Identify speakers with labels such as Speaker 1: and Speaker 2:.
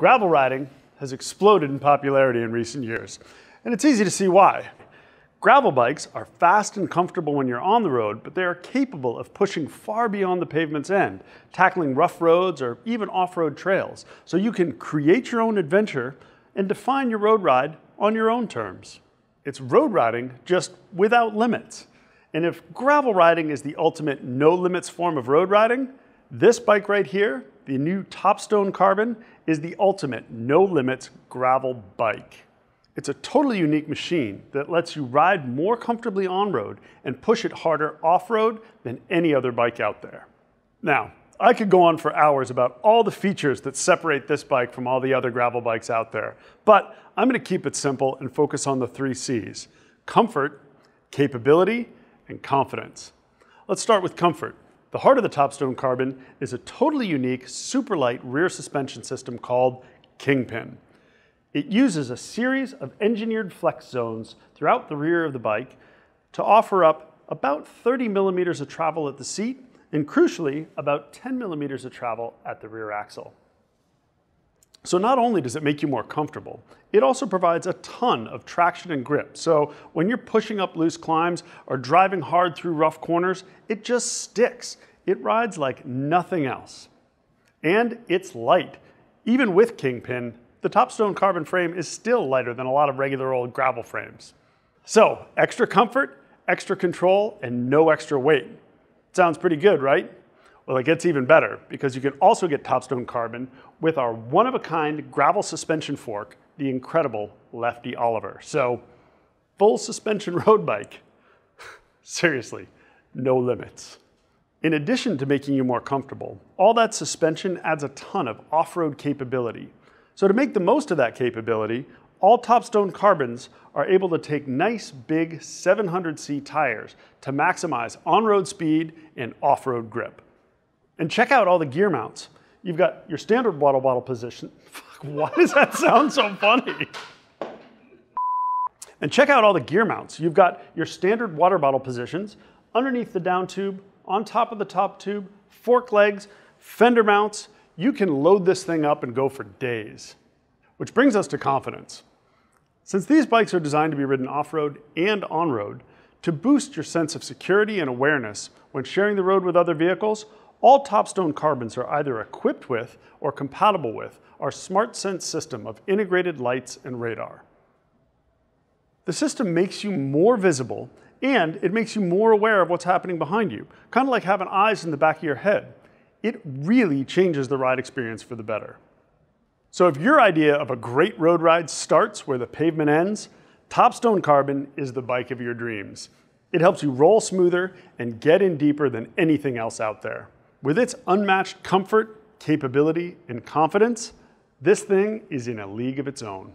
Speaker 1: gravel riding has exploded in popularity in recent years, and it's easy to see why. Gravel bikes are fast and comfortable when you're on the road, but they are capable of pushing far beyond the pavement's end, tackling rough roads or even off-road trails. So you can create your own adventure and define your road ride on your own terms. It's road riding just without limits. And if gravel riding is the ultimate no limits form of road riding, this bike right here the new Topstone Carbon is the ultimate no limits gravel bike. It's a totally unique machine that lets you ride more comfortably on road and push it harder off road than any other bike out there. Now, I could go on for hours about all the features that separate this bike from all the other gravel bikes out there, but I'm gonna keep it simple and focus on the three C's, comfort, capability, and confidence. Let's start with comfort. The heart of the Topstone Carbon is a totally unique superlight rear suspension system called Kingpin. It uses a series of engineered flex zones throughout the rear of the bike to offer up about 30 millimeters of travel at the seat and crucially about 10 millimeters of travel at the rear axle. So not only does it make you more comfortable, it also provides a ton of traction and grip. So when you're pushing up loose climbs or driving hard through rough corners, it just sticks. It rides like nothing else. And it's light. Even with Kingpin, the Topstone carbon frame is still lighter than a lot of regular old gravel frames. So extra comfort, extra control, and no extra weight. Sounds pretty good, right? Well, it gets even better because you can also get topstone carbon with our one-of-a-kind gravel suspension fork, the incredible Lefty Oliver. So full suspension road bike, seriously, no limits. In addition to making you more comfortable, all that suspension adds a ton of off-road capability. So to make the most of that capability, all Topstone Carbons are able to take nice big 700C tires to maximize on-road speed and off-road grip. And check out all the gear mounts. You've got your standard water bottle position. Fuck, why does that sound so funny? And check out all the gear mounts. You've got your standard water bottle positions underneath the down tube, on top of the top tube, fork legs, fender mounts. You can load this thing up and go for days. Which brings us to confidence. Since these bikes are designed to be ridden off-road and on-road, to boost your sense of security and awareness when sharing the road with other vehicles, all topstone carbons are either equipped with or compatible with our SmartSense system of integrated lights and radar. The system makes you more visible and it makes you more aware of what's happening behind you, kind of like having eyes in the back of your head. It really changes the ride experience for the better. So if your idea of a great road ride starts where the pavement ends, Topstone Carbon is the bike of your dreams. It helps you roll smoother and get in deeper than anything else out there. With its unmatched comfort, capability, and confidence, this thing is in a league of its own.